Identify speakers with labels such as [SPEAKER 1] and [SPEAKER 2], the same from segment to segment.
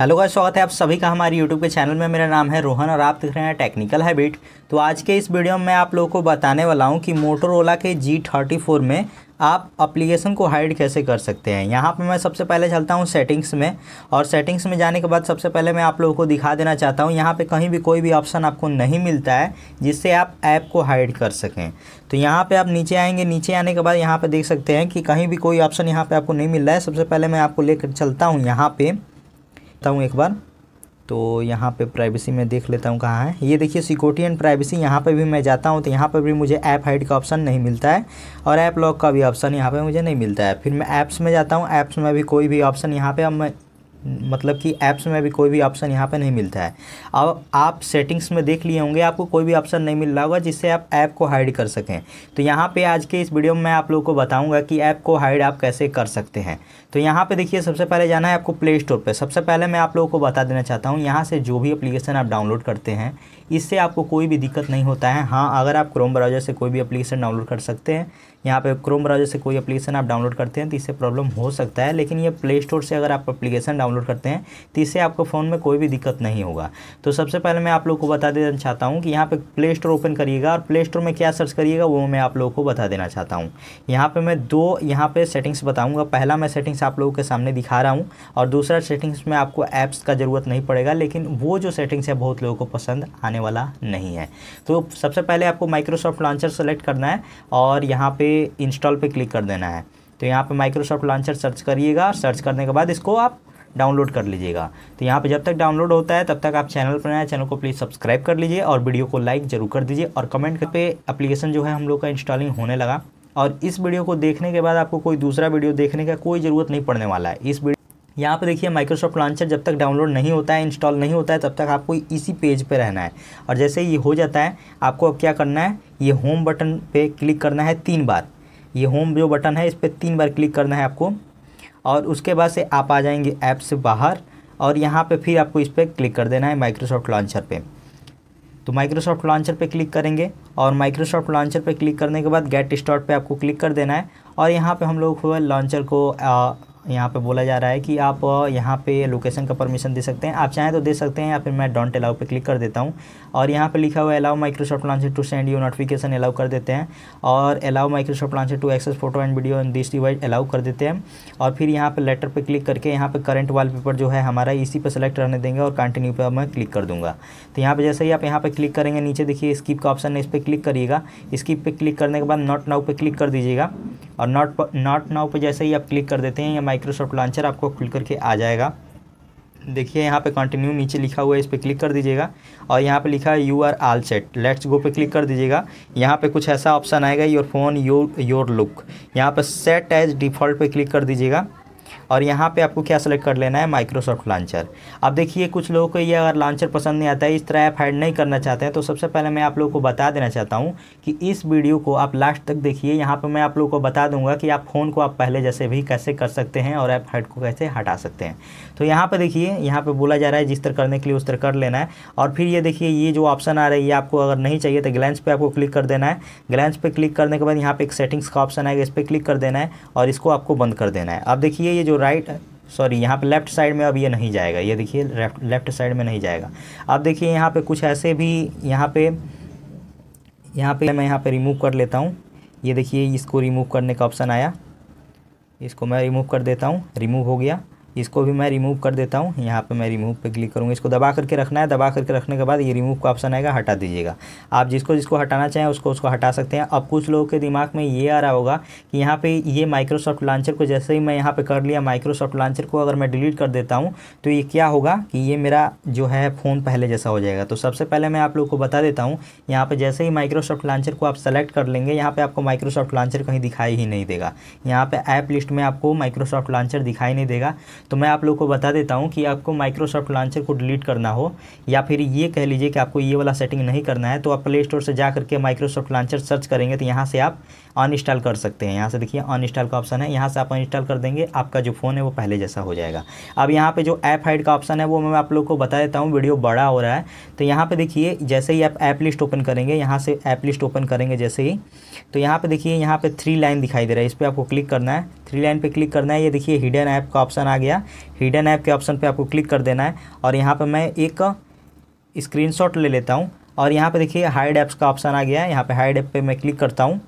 [SPEAKER 1] hello guys स्वागत है आप सभी का हमारे यूट्यूब के चैनल में मेरा नाम है रोहन और आप देख रहे हैं टेक्निकल हैबिट तो आज के इस वीडियो में मैं आप लोगों को बताने वाला हूं कि मोटोरोला के जी थर्टी फोर में आप अप्लीकेशन को हाइड कैसे कर सकते हैं यहाँ पर मैं सबसे पहले चलता हूँ सेटिंग्स में और सेटिंग्स में जाने के बाद सबसे पहले मैं आप लोगों को दिखा देना चाहता हूँ यहाँ पर कहीं भी कोई भी ऑप्शन आपको नहीं मिलता है जिससे आप ऐप को हाइड कर सकें तो यहाँ पर आप नीचे आएंगे नीचे आने के बाद यहाँ पर देख सकते हैं कि कहीं भी कोई ऑप्शन यहाँ पर आपको नहीं मिल रहा है सबसे पहले मैं आपको लेकर चलता हूँ यहाँ पर देखता हूँ एक बार तो यहाँ पे प्राइवेसी में देख लेता हूँ कहाँ है ये देखिए सिक्योरिटी एंड प्राइवेसी यहाँ पे भी मैं जाता हूँ तो यहाँ पे भी मुझे ऐप हाइड का ऑप्शन नहीं मिलता है और ऐप लॉक का भी ऑप्शन यहाँ पे मुझे नहीं मिलता है फिर मैं ऐप्स में जाता हूँ ऐप्स में भी कोई भी ऑप्शन यहाँ पे अब मैं मतलब कि ऐप्स में भी कोई भी ऑप्शन यहाँ पे नहीं मिलता है अब आप सेटिंग्स में देख लिए होंगे आपको कोई भी ऑप्शन नहीं मिल रहा होगा जिससे आप ऐप को हाइड कर सकें तो यहाँ पे आज के इस वीडियो में मैं आप लोगों को बताऊंगा कि ऐप को हाइड आप कैसे कर सकते हैं तो यहाँ पे देखिए सबसे पहले जाना है आपको प्ले स्टोर पर सबसे पहले मैं आप लोगों को बता देना चाहता हूँ यहाँ से जो भी अप्लीकेशन आप डाउनलोड करते हैं इससे आपको कोई भी दिक्कत नहीं होता है हाँ अगर आप क्रोम ब्राउजर से कोई भी अप्लीकेशन डाउनलोड कर सकते हैं यहाँ पे क्रोम ब्राउजर से कोई एप्लीकेशन आप डाउनलोड करते हैं तो इससे प्रॉब्लम हो सकता है लेकिन ये प्ले स्टोर से अगर आप एप्लीकेशन डाउनलोड करते हैं तो इससे आपको फ़ोन में कोई भी दिक्कत नहीं होगा तो सबसे पहले मैं आप लोग को बता देना चाहता हूँ कि यहाँ पर प्ले स्टोर ओपन करिएगा और प्ले स्टोर में क्या सर्च करिएगा वो मैं आप लोगों को बता देना चाहता हूँ यहाँ पर मैं दो यहाँ पर सेटिंग्स बताऊँगा पहला मैं सेटिंग्स आप लोगों के सामने दिखा रहा हूँ और दूसरा सेटिंग्स में आपको ऐप्स का ज़रूरत नहीं पड़ेगा लेकिन वो जो सेटिंग्स है बहुत लोगों को पसंद आने वाला नहीं है तो सबसे पहले आपको माइक्रोसॉफ्ट लॉन्चर सेलेक्ट करना है और यहाँ पे इंस्टॉल पे क्लिक कर देना है तो यहाँ पे माइक्रोसॉफ्ट लॉन्चर सर्च करिएगा सर्च करने के बाद इसको आप डाउनलोड कर लीजिएगा तो यहाँ पे जब तक डाउनलोड होता है तब तक आप चैनल पर नए चैनल को प्लीज़ सब्सक्राइब कर लीजिए और वीडियो को लाइक जरूर कर दीजिए और कमेंट पर अप्लीकेशन जो है हम लोग का इंस्टॉलिंग होने लगा और इस वीडियो को देखने के बाद आपको कोई दूसरा वीडियो देखने का कोई ज़रूरत नहीं पड़ने वाला है इस यहाँ पर देखिए माइक्रोसॉफ्ट लॉन्चर जब तक डाउनलोड नहीं होता है इंस्टॉल नहीं होता है तब तक आपको इसी पेज पर रहना है और जैसे ये हो जाता है आपको अब क्या करना है ये होम बटन पे क्लिक करना है तीन बार ये होम जो बटन है इस पर तीन बार क्लिक करना है आपको और उसके बाद से आप आ जाएंगे ऐप से बाहर और यहाँ पे फिर आपको इस पर क्लिक कर देना है माइक्रोसॉफ्ट लॉन्चर पे तो माइक्रोसॉफ्ट लॉन्चर पे क्लिक करेंगे और माइक्रोसॉफ्ट लॉन्चर पे क्लिक करने के बाद गेट स्टार्ट पे आपको क्लिक कर देना है और यहाँ पे हम लोग लॉन्चर को यहाँ पे बोला जा रहा है कि आप यहाँ पे लोकेशन का परमिशन दे सकते हैं आप चाहें तो दे सकते हैं या फिर मैं डॉन्ट अलाउ पे क्लिक कर देता हूँ और यहाँ पे लिखा हुआ allow Microsoft launcher to send you notification allow कर देते हैं और allow Microsoft launcher to access photo and video in this device allow कर देते हैं और फिर यहाँ पर लेटर पर क्लिक करके यहाँ पर करंट वाल जो है हमारा इसी पर सेलेक्ट रहने देंगे और कंटिन्यू पर मैं क्लिक कर दूँगा तो यहाँ पर जैसे ही आप यहाँ पर क्लिक करेंगे नीचे देखिए स्किप का ऑप्शन है इस पर क्लिक करिएगा स्किप पर क्लिक करने के बाद नॉट नाउ पर क्लिक कर दीजिएगा और नॉट नॉट नाउ पर जैसे ही आप क्लिक कर देते हैं या माइक्रोसॉफ्ट लॉन्चर आपको खुल करके आ जाएगा देखिए यहाँ पे कंटिन्यू नीचे लिखा हुआ है इस पर क्लिक कर दीजिएगा और यहाँ पे लिखा है you are all set let's go पे क्लिक कर दीजिएगा यहाँ पे कुछ ऐसा ऑप्शन आएगा your phone your your look यहाँ पे सेट एज डिफ़ॉल्ट पे क्लिक कर दीजिएगा और यहाँ पे आपको क्या सेलेक्ट कर लेना है माइक्रोसॉफ्ट लॉन्चर अब देखिए कुछ लोगों को ये अगर लॉन्चर पसंद नहीं आता है इस तरह आप हाइड नहीं करना चाहते हैं तो सबसे पहले मैं आप लोगों को बता देना चाहता हूँ कि इस वीडियो को आप लास्ट तक देखिए यहाँ पर मैं आप लोगों को बता दूंगा कि आप फ़ोन को आप पहले जैसे भी कैसे कर सकते हैं और ऐप हाइड को कैसे हटा सकते हैं तो यहाँ पर देखिए यहाँ पर बोला जा रहा है जिस तरह करने के लिए उस तरह कर लेना है और फिर ये देखिए ये जो ऑप्शन आ रही है आपको अगर नहीं चाहिए तो ग्लैंस पर आपको क्लिक कर देना है ग्लैंस पर क्लिक करने के बाद यहाँ पर एक सेटिंग्स का ऑप्शन आएगा इस पर क्लिक कर देना है और इसको आपको बंद कर देना है अब देखिए ये जो राइट है सॉरी यहाँ पे लेफ़्ट साइड में अब ये नहीं जाएगा ये देखिए लेफ़्ट लेफ़्ट साइड में नहीं जाएगा अब देखिए यहाँ पे कुछ ऐसे भी यहाँ पे यहाँ पे मैं यहाँ पे रिमूव कर लेता हूँ ये देखिए इसको रिमूव करने का ऑप्शन आया इसको मैं रिमूव कर देता हूँ रिमूव हो गया इसको भी मैं रिमूव कर देता हूँ यहाँ पे मैं रिमूव पे क्लिक करूँगा इसको दबा करके रखना है दबा करके रखने के बाद ये रिमूव का ऑप्शन आएगा हटा दीजिएगा आप जिसको जिसको हटाना चाहें उसको उसको हटा सकते हैं अब कुछ लोगों के दिमाग में ये आ रहा होगा कि यहाँ पे ये माइक्रोसॉफ्ट लॉन्चर को जैसे ही मैं यहाँ पे कर लिया माइक्रोसॉफ्ट लॉन्चर को अगर मैं डिलीट कर देता हूँ तो ये क्या होगा कि ये मेरा जो है फ़ोन पहले जैसा हो जाएगा तो सबसे पहले मैं आप लोग को बता देता हूँ यहाँ पर जैसे ही माइक्रोसॉफ्ट लॉन्चर को आप सेलेक्ट कर लेंगे यहाँ पर आपको माइक्रोसॉफ्ट लॉन्चर कहीं दिखाई ही नहीं देगा यहाँ पर ऐप लिस्ट में आपको माइक्रोसॉफ्ट लॉन्चर दिखाई नहीं देगा तो मैं आप लोग को बता देता हूँ कि आपको माइक्रोसॉफ्ट लॉन्चर को डिलीट करना हो या फिर ये कह लीजिए कि आपको ये वाला सेटिंग नहीं करना है तो आप प्ले स्टोर से जा करके माइक्रोसॉफ्ट लॉन्चर सर्च करेंगे तो यहाँ से आप अनइंस्टॉल कर सकते हैं यहाँ से देखिए अनइंस्टॉल का ऑप्शन है यहाँ से आप अनइंस्टॉल कर देंगे आपका जो फ़ोन है वो पहले जैसा हो जाएगा अब यहाँ पर जो ऐप हाइड का ऑप्शन है वो मैं आप लोग को बता देता हूँ वीडियो बड़ा हो रहा है तो यहाँ पर देखिए जैसे ही आप ऐप लिस्ट ओपन करेंगे यहाँ से ऐप लिस्ट ओपन करेंगे जैसे ही तो यहाँ पर देखिए यहाँ पर थ्री लाइन दिखाई दे रहा है इस पर आपको क्लिक करना है थ्री लाइन पर क्लिक करना है ये देखिए हिडन ऐप का ऑप्शन आ गया गया हिडन ऐप के ऑप्शन पे आपको क्लिक कर देना है और यहाँ पे मैं एक स्क्रीनशॉट ले लेता हूँ और यहाँ पे देखिए हाइड ऐप्स का ऑप्शन आ गया है यहाँ पे हाइड ऐप पे मैं क्लिक करता हूँ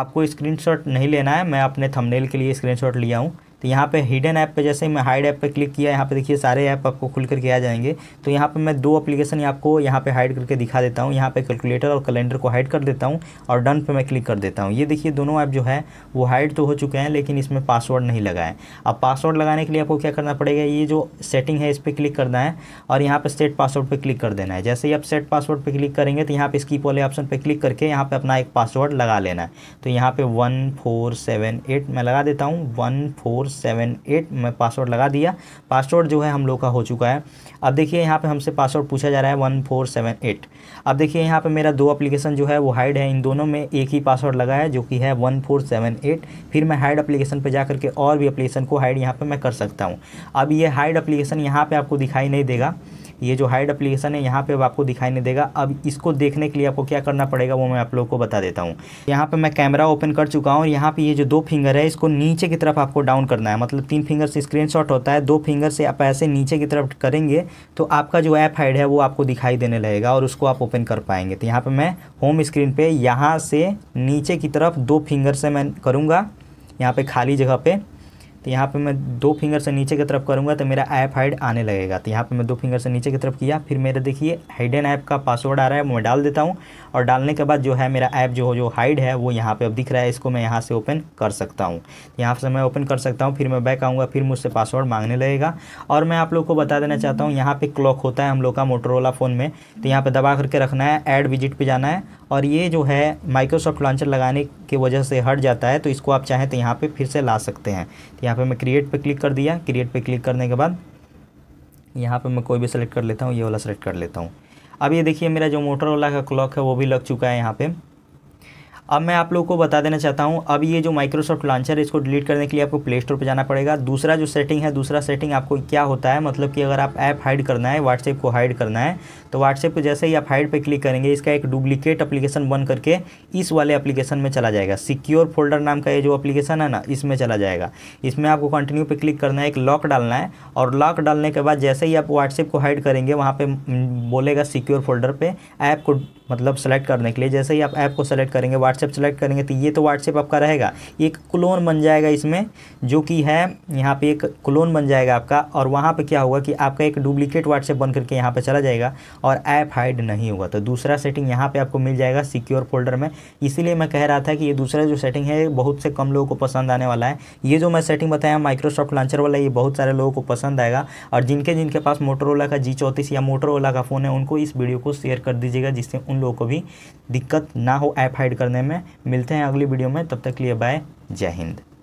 [SPEAKER 1] आपको स्क्रीनशॉट नहीं लेना है मैं अपने थंबनेल के लिए स्क्रीनशॉट लिया हूँ तो यहाँ पे हिडन ऐप पे जैसे मैं हाइड ऐप पे क्लिक किया यहाँ पे देखिए सारे ऐप आपको खुल करके आ जाएंगे तो यहाँ पे मैं दो अपलीकेशन आपको यहाँ पे हाइड करके दिखा देता हूँ यहाँ पे कैलकुलेटर और कैलेंडर को हाइड कर देता हूँ और डन पे मैं क्लिक कर देता हूँ ये देखिए दोनों ऐप जो है वो हाइड तो हो चुके हैं लेकिन इसमें पासवर्ड नहीं लगाए अब पासवर्ड लगाने के लिए आपको क्या करना पड़ेगा ये जो सेटिंग है इस पर क्लिक करना है और यहाँ पर सेट पासवर्ड पर क्लिक कर देना है जैसे ही आप सेट पासवर्ड पर क्लिक करेंगे तो यहाँ पर स्कीप वाले ऑप्शन पर क्लिक करके यहाँ पर अपना एक पासवर्ड लगा लेना है तो यहाँ पर वन फोर सेवन एट मैं लगा देता हूँ वन फोर सेवन एट मैं पासवर्ड लगा दिया पासवर्ड जो है हम लोग का हो चुका है अब देखिए यहाँ पे हमसे पासवर्ड पूछा जा रहा है वन फोर सेवन एट अब देखिए यहाँ पे मेरा दो एप्लीकेशन जो है वो हाइड है इन दोनों में एक ही पासवर्ड लगा है जो कि है वन फोर सेवन एट फिर मैं हाइड अप्लीकेशन पर जा करके और भी अप्लीकेशन को हाइड यहाँ पर मैं कर सकता हूँ अब ये हाइड अप्लीकेशन यहाँ पर आपको दिखाई नहीं देगा ये जो हाइड अप्लीकेशन है यहाँ पे आपको दिखाई नहीं देगा अब इसको देखने के लिए आपको क्या करना पड़ेगा वो मैं आप लोग को बता देता हूँ यहाँ पर मैं कैमरा ओपन कर चुका हूँ और यहाँ पर ये जो दो फिंगर है इसको नीचे की तरफ आपको डाउन करना है मतलब तीन फिंगर से स्क्रीन होता है दो फिंगर से आप ऐसे नीचे की तरफ करेंगे तो आपका जो ऐप हाइड है वो आपको दिखाई देने लगेगा और उसको आप ओपन कर पाएंगे तो यहाँ पर मैं होम स्क्रीन पर यहाँ से नीचे की तरफ दो फिंगर से मैं करूँगा यहाँ पर खाली जगह पर तो यहाँ पे मैं दो फिंगर से नीचे की तरफ करूँगा तो मेरा ऐप हाइड आने लगेगा तो यहाँ पे मैं दो फिंगर से नीचे की तरफ किया फिर मेरा देखिए हाइडन ऐप का पासवर्ड आ रहा है मैं डाल देता हूँ और डालने के बाद जो है मेरा ऐप जो जो हाइड है वो यहाँ पर अब दिख रहा है इसको मैं यहाँ से ओपन कर सकता हूँ तो यहाँ से मैं ओपन कर सकता हूँ फिर मैं बैक आऊँगा फिर मुझसे पासवर्ड मांगने लगेगा और मैं आप लोग को बता देना चाहता हूँ यहाँ पर क्लॉक होता है हम लोग का मोटरोला फ़ोन में तो यहाँ पर दबा करके रखना है ऐड विजिट पर जाना है और ये जो है माइक्रोसॉफ्ट लॉन्चर लगाने की वजह से हट जाता है तो इसको आप चाहें तो यहाँ पर फिर से ला सकते हैं तो यहाँ पे मैं क्रिएट पे क्लिक कर दिया क्रिएट पे क्लिक करने के बाद यहाँ पे मैं कोई भी सेलेक्ट कर लेता हूँ ये वाला सेलेक्ट कर लेता हूँ अब ये देखिए मेरा जो मोटर वाला का क्लॉक है वो भी लग चुका है यहाँ पे अब मैं आप लोगों को बता देना चाहता हूँ अब ये जो माइक्रोसॉफ्ट लॉन्चर है इसको डिलीट करने के लिए आपको प्ले स्टोर पर जाना पड़ेगा दूसरा जो सेटिंग है दूसरा सेटिंग आपको क्या होता है मतलब कि अगर आप ऐप हाइड करना है व्हाट्सएप को हाइड करना है तो व्हाट्सएप को जैसे ही आप हाइड पर क्लिक करेंगे इसका एक डुप्लीकेट अप्लीकेशन बन करके इस वाले अप्लीकेशन में चला जाएगा सिक्योर फोल्डर नाम का ये जो अप्लीकेशन है ना इसमें चला जाएगा इसमें आपको कंटिन्यू पर क्लिक करना है एक लॉक डालना है और लॉक डालने के बाद जैसे ही आप व्हाट्सएप को हाइड करेंगे वहाँ पर बोलेगा सिक्योर फोल्डर पर ऐप को मतलब सेलेक्ट करने के लिए जैसे ही आप ऐप को सेलेक्ट करेंगे व्हाट्सएप सेलेक्ट करेंगे तो ये तो व्हाट्सएप आपका रहेगा एक क्लोन बन जाएगा इसमें जो कि है यहाँ पे एक क्लोन बन जाएगा आपका और वहाँ पे क्या होगा कि आपका एक डुप्लीकेट व्हाट्सएप बन करके यहाँ पे चला जाएगा और ऐप हाइड नहीं होगा तो दूसरा सेटिंग यहाँ पर आपको मिल जाएगा सिक्योर फोल्डर में इसीलिए मैं कह रहा था कि ये दूसरा जो सेटिंग है बहुत से कम लोगों को पसंद आने वाला है ये जो मैं सेटिंग बताया माइक्रोसॉफ्ट लॉन्चर वाला ये बहुत सारे लोगों को पसंद आएगा और जिनके जिनके पास मोटरोला का जी या मोटरोला का फ़ोन है उनको इस वीडियो को शेयर कर दीजिएगा जिससे उन लोगों को भी दिक्कत ना हो ऐप हाइड करने में मिलते हैं अगली वीडियो में तब तक के लिए बाय जय हिंद